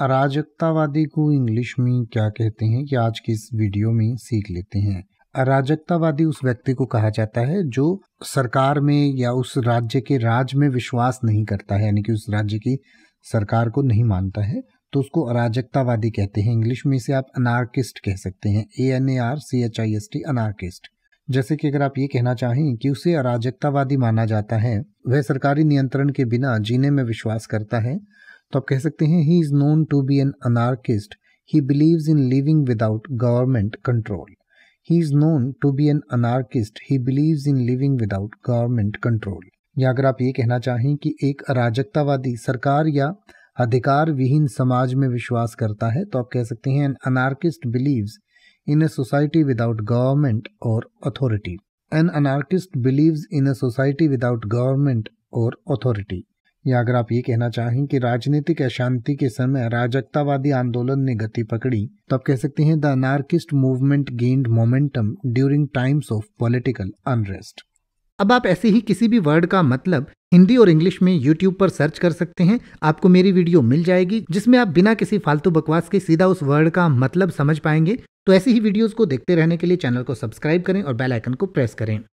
अराजकतावादी को इंग्लिश में क्या कहते हैं कि आज की इस वीडियो में सीख लेते हैं अराजकतावादी उस व्यक्ति को कहा जाता है जो सरकार में या उस राज्य के राज में विश्वास नहीं करता है यानी कि उस राज्य की सरकार को नहीं मानता है तो उसको अराजकतावादी कहते हैं इंग्लिश में इसे आप अनार्किस्ट कह सकते हैं A N A R C H I S T anarchist जैसे कि अगर आप ये कहना चाहें कि उसे अराजकतावादी माना जाता है वह सरकारी नियंत्रण के बिना जीने में विश्वास करता है तो आप कह सकते हैं he is known to be an anarchist he believe in living without government control he is known to be an anarchist he believe in living without government control या अगर आप ये कहना चाहें कि एक अराजकतावादी सरकार या अधिकार विहीन समाज में विश्वास करता है तो आप कह सकते हैं an anarchist believe in a society without government और authority an anarchist believe in a society without government और अथॉरिटी या अगर आप ये कहना चाहें कि राजनीतिक अशांति के समय अराजकतावादी आंदोलन ने गति पकड़ी तो आप कह सकते हैं the anarchist movement gained momentum during times of political unrest अब आप ऐसे ही किसी भी वर्ड का मतलब हिंदी और इंग्लिश में यूट्यूब पर सर्च कर सकते हैं आपको मेरी वीडियो मिल जाएगी जिसमें आप बिना किसी फालतू बकवास के सीधा उस वर्ड का मतलब समझ पाएंगे तो ऐसी ही वीडियोस को देखते रहने के लिए चैनल को सब्सक्राइब करें और बेल आइकन को प्रेस करें